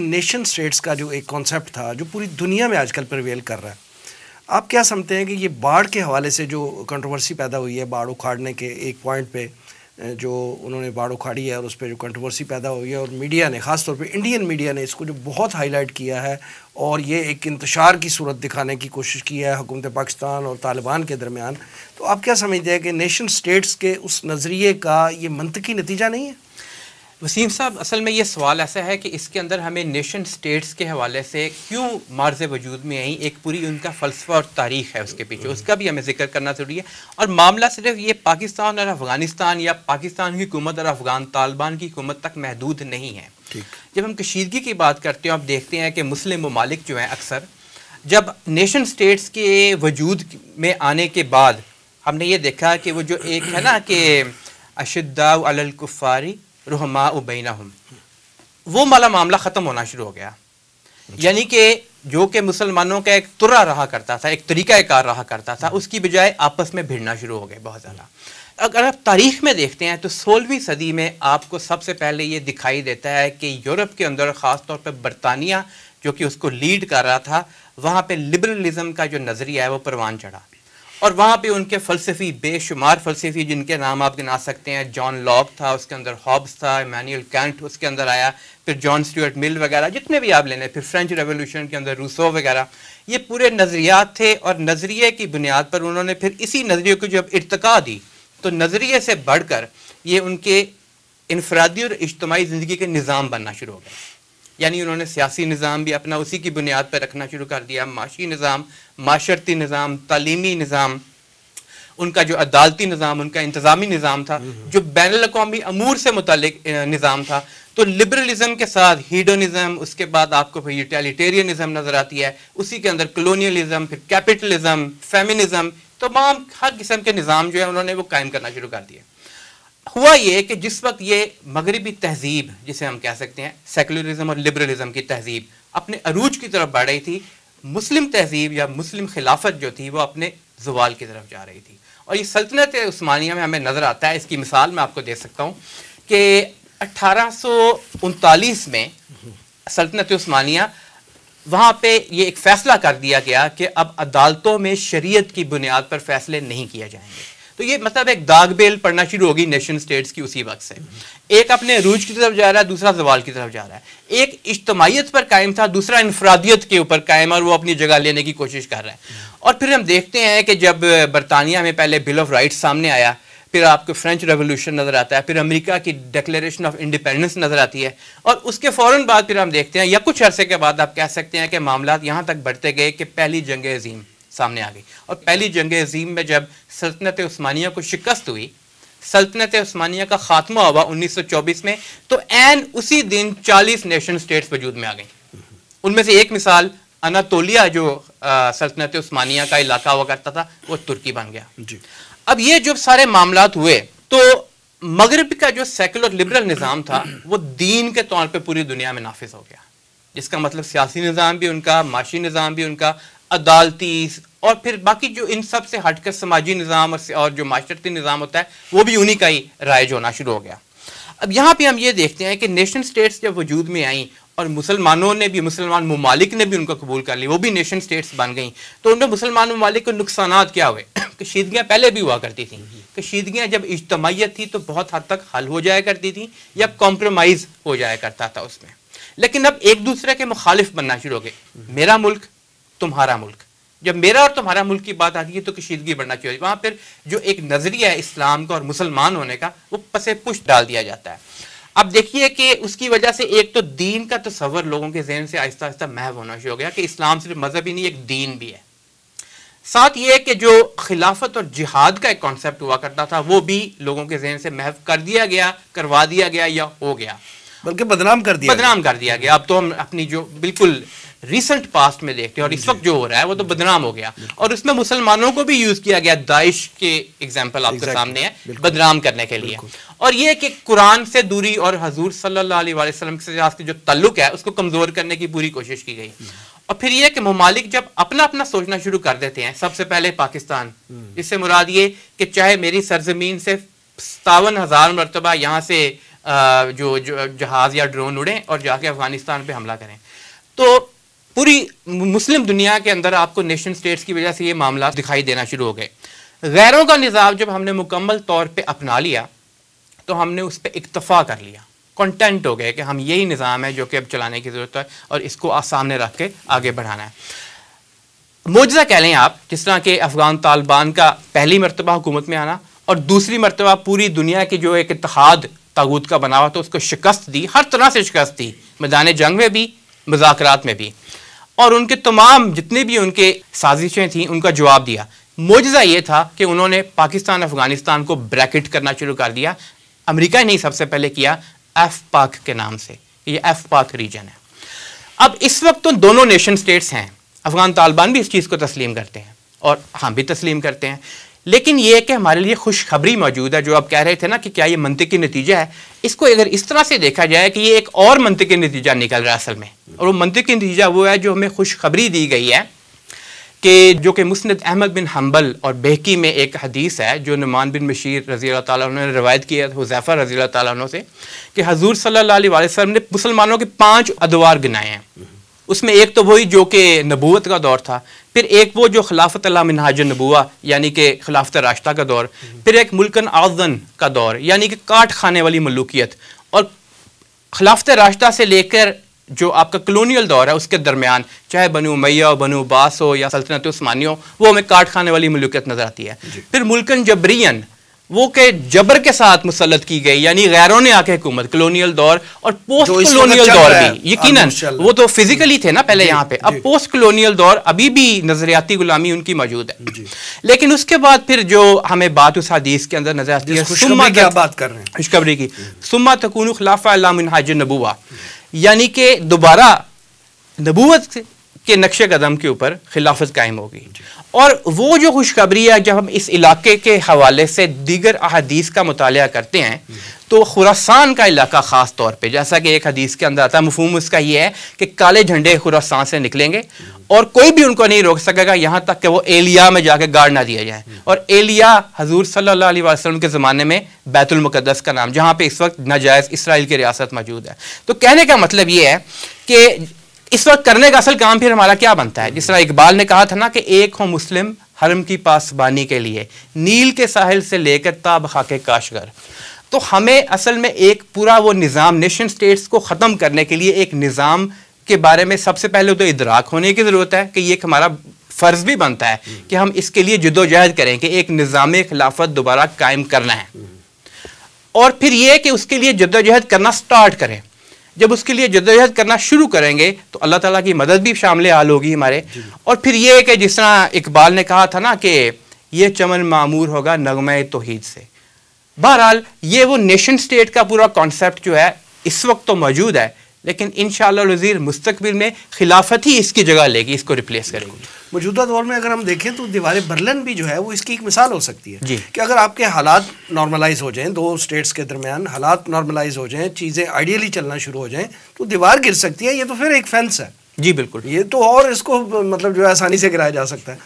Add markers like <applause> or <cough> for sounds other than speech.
Nation states का जो एक कॉन्सेप्ट था जो पूरी दुनिया में आजकल प्रवेल कर रहा है आप क्या समझते हैं कि ये बाढ़ के हवाले से जो कंट्रोवर्सी पैदा हुई है बाढ़ उखाड़ने के एक पॉइंट पे जो उन्होंने बाढ़ उखाड़ी है और उस पर जो कंट्रोवर्सी पैदा हुई है और मीडिया ने ख़ासतौर पर इंडियन मीडिया ने इसको जो बहुत हाईलाइट किया है और ये एक इंतशार की सूरत दिखाने की कोशिश की है हुकूमत पाकिस्तान और तालिबान के दरमियान तो आप क्या समझते हैं कि नेशन स्टेट्स के उस नज़रिए का ये मनतकी नतीजा नहीं है वसीम साहब असल में ये सवाल ऐसा है कि इसके अंदर हमें नेशन स्टेट्स के हवाले से क्यों मार्ज वजूद में आई एक पूरी उनका फ़लसफ़ा और तारीख है उसके पीछे हम्म। उसका भी हमें जिक्र करना ज़रूरी है और मामला सिर्फ ये पाकिस्तान और अफ़गानिस्तान या पाकिस्तान की हुकूमत और अफ़गान तालिबान की हुकूमत तक महदूद नहीं है जब हम कशीदगी की बात करते हैं आप देखते हैं कि मुस्लिम ममालिक जो हैं अक्सर जब नेशन स्टेट्स के वजूद में आने के बाद हमने ये देखा कि वो जो एक है ना कि अशद्दा अलकुफ़ारी रहमा उबैना हम वो माला मामला ख़त्म होना शुरू हो गया अच्छा। यानी कि जो कि मुसलमानों का एक तुरा रहा करता था एक तरीक़ाकार रहा करता था हम्म। उसकी बजाय आपस में भिड़ना शुरू हो गए बहुत ज़्यादा अगर आप तारीख में देखते हैं तो सोलहवीं सदी में आपको सबसे पहले ये दिखाई देता है कि यूरोप के अंदर ख़ास तौर पर बरतानिया जो कि उसको लीड कर रहा था वहाँ पर लिबरलिज़म का जो नज़रिया है वो परवान चढ़ा और वहाँ पे उनके फ़लसफ़ी बेशुमार फ़लसफ़ी जिनके नाम आप गिना सकते हैं जॉन लॉक था उसके अंदर हॉब्स था मैनुअल कैंट उसके अंदर आया फिर जॉन स्टूअर्ट मिल वगैरह जितने भी आप लेने फिर फ्रेंच रेवोल्यूशन के अंदर रूसो वगैरह ये पूरे नज़रियात थे और नज़रिए की बुनियाद पर उन्होंने फिर इसी नज़रिए को जब इरतका दी तो नज़रिए से बढ़ कर ये उनके इनफरादी और इज्तमाही ज़िंदगी के निज़ाम बनना शुरू हो गया यानी उन्होंने सियासी निज़ाम भी अपना उसी की बुनियाद पर रखना शुरू कर दिया माशी निज़ाम माशरती निज़ाम तलीमी निज़ाम उनका जो अदालती निज़ाम उनका इंतज़ामी निज़ाम था हम्म, हम्म। जो बैन अवी अमूर से मुतल निज़ाम था तो लिबरलिज्म के साथ हीडोनिज्म उसके बाद आपको फिर यूटेलिटेरियनिज्म नज़र आती है उसी के अंदर कलोनियलिज्म फिर कैपिटलिज्म फेमिनिज्म तमाम हर किस्म के निज़ाम जो है उन्होंने वो कायम करना शुरू कर दिया हुआ ये कि जिस वक्त ये मगरबी तहजीब जिसे हम कह सकते हैं सेकुलरिज्म और लिबरलिज्म की तहजीब अपने अरूज की तरफ बढ़ रही थी मुस्लिम तहजीब या मुस्लिम खिलाफत जो थी वो अपने जवाल की तरफ जा रही थी और ये सल्तनत उस्मानिया में हमें नज़र आता है इसकी मिसाल मैं आपको दे सकता हूँ कि अट्ठारह में सल्तनत उस्मानिया वहाँ पे ये एक फ़ैसला कर दिया गया कि अब अदालतों में शरीयत की बुनियाद पर फैसले नहीं किए जाएंगे तो ये मतलब एक दाग बेल पड़ना शुरू होगी नेशन स्टेट्स की उसी वक्त से एक अपने रूज की तरफ जा रहा है दूसरा जवाल की तरफ जा रहा है एक इज्तमाहीत पर कायम था दूसरा इनफरादियत के ऊपर कायम और वो अपनी जगह लेने की कोशिश कर रहा है और फिर हम देखते हैं कि जब बरतानिया में पहले बिल ऑफ राइट्स सामने आया फिर आपको फ्रेंच रेवोल्यूशन नज़र आता है फिर अमेरिका की डिक्लेरेशन ऑफ इंडिपेंडेंस नज़र आती है और उसके फ़ौर बाद फिर हम देखते हैं या कुछ अरसे के बाद आप कह सकते हैं कि मामला यहाँ तक बढ़ते गए कि पहली जंग अजीम सामने आ गई और पहली जंग अजीम में जब सल्तनत स्मानिया को शिकस्त हुई सल्तनत स्मानिया का खात्मा हुआ 1924 में तो एन उसी दिन 40 नेशन स्टेट्स वजूद में आ गई उनमें से एक मिसाल अनातोलिया जो सल्तनत स्मानिया का इलाका हुआ करता था वो तुर्की बन गया जी। अब ये जो सारे मामला हुए तो मगरब का जो सेकुलर लिबरल निज़ाम था वो दीन के तौर पर पूरी दुनिया में नाफिज हो गया जिसका मतलब सियासी निज़ाम भी उनका माशी निज़ाम भी उनका अदालती और फिर बाकी जो इन सब से हटकर समाजी निज़ाम और जो माशरती निज़ाम होता है वो भी उन्हीं का ही राइज होना शुरू हो गया अब यहाँ पे हम ये देखते हैं कि नेशन स्टेट्स जब वजूद में आई और मुसलमानों ने भी मुसलमान ममालिक ने भी उनको कबूल कर लिया वो भी नेशन स्टेट्स बन गई तो उनमें मुसलमान ममालिक को नुकसान क्या हुए <coughs> कशीदगियाँ पहले भी हुआ करती थी कशीदगियाँ जब इजतमाहीत थी तो बहुत हद तक हल हो जाया करती थी या कॉम्प्रोमाइज़ हो जाया करता था उसमें लेकिन अब एक दूसरे के मुखालिफ बनना शुरू हो गए मेरा मुल्क तुम्हारा मुल्क जब मेरा और तुम्हारा मुल्क की बात आती है तो कशीदगी बढ़ना चाहिए वहां पर जो एक नज़रिया है इस्लाम का और मुसलमान होने का वो पसे पुश डाल दिया जाता है अब देखिए कि उसकी वजह से एक तो दीन का तस्वर लोगों के जहन से आहिस्ता आहिस्ता महव होना शुरू हो गया कि इस्लाम सिर्फ मज़हब ही नहीं एक दीन भी है साथ ये कि जो खिलाफत और जिहाद का एक कॉन्सेप्ट हुआ करता था वो भी लोगों के जहन से महव कर दिया गया करवा दिया गया या हो गया बल्कि बदनाम कर दिया बदनाम कर दिया गया अब तो हम अपनी जो बिल्कुल रिसेंट पास्ट में देखते हैं और इस वक्त जो हो रहा है वो तो बदनाम हो गया और उसमें मुसलमानों को भी यूज किया गया दाइश के एग्जाम्पल आपके सामने है बदनाम करने के लिए और ये कि कुरान से दूरी और हजूर सल्लाम वसलम के जो तल्लुक है उसको कमजोर करने की पूरी कोशिश की गई हम्म। और फिर यह कि ममालिक जब अपना अपना सोचना शुरू कर देते हैं सबसे पहले पाकिस्तान हम्म। इससे मुराद ये कि चाहे मेरी सरजमीन से सतावन हजार मरतबा यहाँ से जो, जहाज या ड्रोन उड़े और जाके अफगानिस्तान पे हमला करें तो पूरी मुस्लिम दुनिया के अंदर आपको नेशन स्टेट्स की वजह से ये मामला दिखाई देना शुरू हो गए गैरों का निज़ाम जब हमने मुकम्मल तौर पर अपना लिया तो हमने उस पर इतफ़ा कर लिया कंटेंट हो गए कि हम यही निज़ाम है जो कि अब चलाने की ज़रूरत है और इसको सामने रख के आगे बढ़ाना है मुजजा कह लें आप जिस तरह के अफ़गान तालिबान का पहली मरतबा हुकूमत में आना और दूसरी मरतबा पूरी दुनिया के जो एक इतिहाद तागूत का बना हुआ था उसको शिकस्त दी हर तरह से शिकस्त दी मैदान जंग में भी मजाक में भी और उनके तमाम जितने भी उनके साजिशें थीं उनका जवाब दिया मोजा ये था कि उन्होंने पाकिस्तान अफगानिस्तान को ब्रैकेट करना शुरू कर दिया अमेरिका ने नहीं सबसे पहले किया एफ पाक के नाम से ये एफ पाक रीजन है अब इस वक्त तो दोनों नेशन स्टेट्स हैं अफगान तालिबान भी इस चीज़ को तस्लीम करते हैं और हम हाँ, भी तस्लीम करते हैं लेकिन ये कि हमारे लिए खुशखबरी मौजूद है जो आप कह रहे थे ना कि क्या ये मंतिकी नतीजा है इसको अगर इस तरह से देखा जाए कि ये एक और मंतिकी नतीजा निकल रहा है असल में और वो मंतिकी नतीजा वो है जो हमें खुशखबरी दी गई है कि जो कि मुस्ंद अहमद बिन हम्बल और बेहकी में एक हदीस है जो नुमान बिन बशीर रजी अल्लाह ने रवायत किया हुजैफ़ा रजी तुम से कि हजूर सल्ला वसलम ने मुसलमानों के पाँच अदवार गिनाए हैं उसमें एक तो वही जो कि नबूत का दौर था फिर एक वो जो खिलाफत मिनहाज नबूआ यानी कि खिलाफत रास्ता का दौर फिर एक मुल्कन आजन का दौर यानी कि काट खाने वाली मलूकियत और खिलाफत रास्ता से लेकर जो आपका कलोनियल दौर है उसके दरमियान चाहे बनु मैया हो बनु बास हो या सल्तनत स्मानी हो वो हमें काट खाने वाली मलूकियत नज़र आती है फिर मुल्कन जबरीन वो के जबर के साथ मुसलत की गई यानी गैरों ने आके हुकूमत कलोनियल दौर और पोस्ट कलोनियल दौर भी यकीन वो तो फिजिकली थे ना पहले यहाँ पे अब पोस्ट कलोनियल दौर अभी भी नजरियाती गुलामी उनकी मौजूद है लेकिन उसके बाद फिर जो हमें बात उस हदीस के अंदर नजर आती है खुशखबरी की सुमा तकून खिलाफ नबूबा यानी कि दोबारा नबूत के नक्श कदम के ऊपर खिलाफत कायम होगी और वो जो खुशखबरी है जब हम इस इलाके के हवाले से दीगर अहदीस का मुताल करते हैं तो खुरासान का इलाका ख़ास तौर पर जैसा कि एक हदीस के अंदर आता है मफहम उसका ये है कि काले झंडे खुरासान से निकलेंगे और कोई भी उनको नहीं रोक सकेगा यहाँ तक कि वो एलिया में जाके गाड़ ना दिया जाए और एलिया हजूर सल्ला वसलम के ज़माने में बैतुलमक़दस का नाम जहाँ पर इस वक्त नाजायज़ इसराइल की रियासत मौजूद है तो कहने का मतलब ये है कि इस वक्त करने का असल काम फिर हमारा क्या बनता है जिस तरह इकबाल ने कहा था ना कि एक हो मुस्लिम हरम की पासबानी के लिए नील के साहिल से लेकर ताब खाके काशगर तो हमें असल में एक पूरा वो निज़ाम नेशन स्टेट्स को ख़त्म करने के लिए एक निज़ाम के बारे में सबसे पहले तो इदराक होने की ज़रूरत है कि ये एक हमारा फ़र्ज़ भी बनता है कि हम इसके लिए जदोजहद करें कि एक निज़ाम खिलाफत दोबारा कायम करना है और फिर ये कि उसके लिए जदोजहद करना स्टार्ट करें जब उसके लिए जदोजहद करना शुरू करेंगे तो अल्लाह ताला की मदद भी शामिल आल होगी हमारे और फिर ये कि जिस तरह इकबाल ने कहा था ना कि ये चमन मामूर होगा नगम तोहद से बहरहाल ये वो नेशन स्टेट का पूरा कॉन्सेप्ट जो है इस वक्त तो मौजूद है लेकिन इन शजीर मुस्तबिल में खिलाफत ही इसकी जगह लेगी इसको रिप्लेस करेगी मौजूदा दौर में अगर हम देखें तो दीवार बर्लन भी जो है वो इसकी एक मिसाल हो सकती है जी कि अगर आपके हालात नॉर्मलाइज हो जाएं दो स्टेट्स के दरमियान हालात नॉर्मलाइज हो जाएं चीज़ें आइडियली चलना शुरू हो जाएं तो दीवार गिर सकती है ये तो फिर एक फेंस है जी बिल्कुल ये तो और इसको मतलब जो है आसानी से गिराया जा सकता है